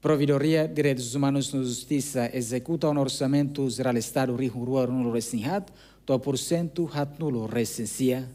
Providoria de Direitos Humanos na Justiça executa um orçamento geral Estado Rio no nulo resinhat, 2% hat nulo recensia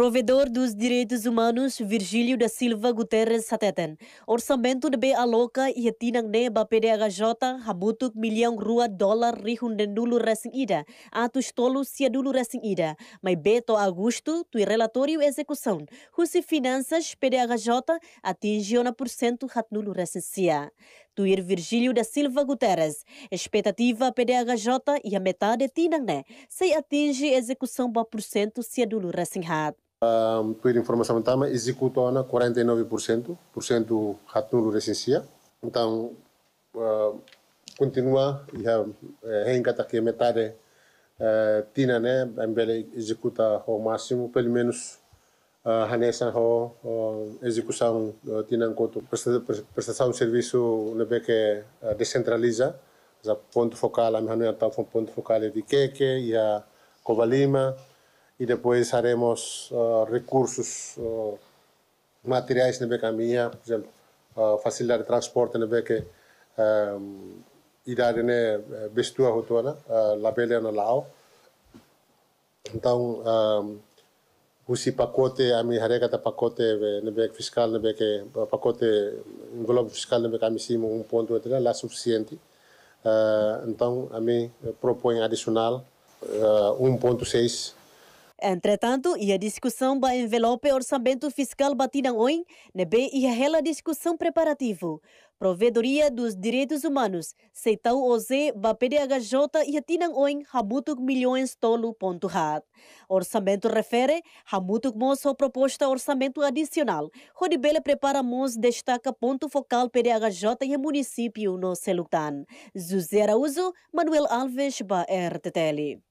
Provedor dos Direitos Humanos, Virgílio da Silva Guterres Sateten. Orçamento de B Loca e tinang ne ba PDHJ habutuk milhão rua dólar rihundendulu dulu resing ida. Atus tolu sia dulu resing ida. Mai Beto Augusto, tui relatório execução. rússia Finanças, PDHJ, atingiu na porcento hat resing sia. Tuir er Virgílio da Silva Guterres. Expectativa PDHJ e a metade tina né, Se atinge execução ba porcento sia dulu resing hat. A Política de Informação Tama executou-na 49%, por cento ratnulo recência. Então, uh, continua, uh, e reencata que metade uh, tina, né, embele executa ao máximo, pelo menos uh, hanesan ho uh, execução uh, tina enquanto prestação de serviço na que uh, descentraliza, já ponto focal, a minha então, ponto focal de Keke e a Covalima, e depois haremos uh, recursos uh, ah, materiais na Becaminha, por exemplo, uh, facilidade de ah, transporte na que ehm, idade na bestua eh, rotona, uh, labela na lao. Então, um, ehm, esse pacote, a minha regra da pacote na fiscal, na que pacote envelope fiscal na que a minha um ponto entre lá suficiente. Uh, então, a mim propõe adicional uh, 1.6 Entretanto, a discussão do envelope orçamento fiscal batida hoje, nebe e a discussão né, preparativo. Provedoria dos Direitos Humanos, seitão Oze, ba PDHJ e atinam hoje hamutuk milhões tolo ponto Orçamento refere, hamutuk moço proposta orçamento adicional. Rodibela prepara Mons destaca ponto focal PDHJ e município no Selutan. José Araújo, Manuel Alves, ba RTTL.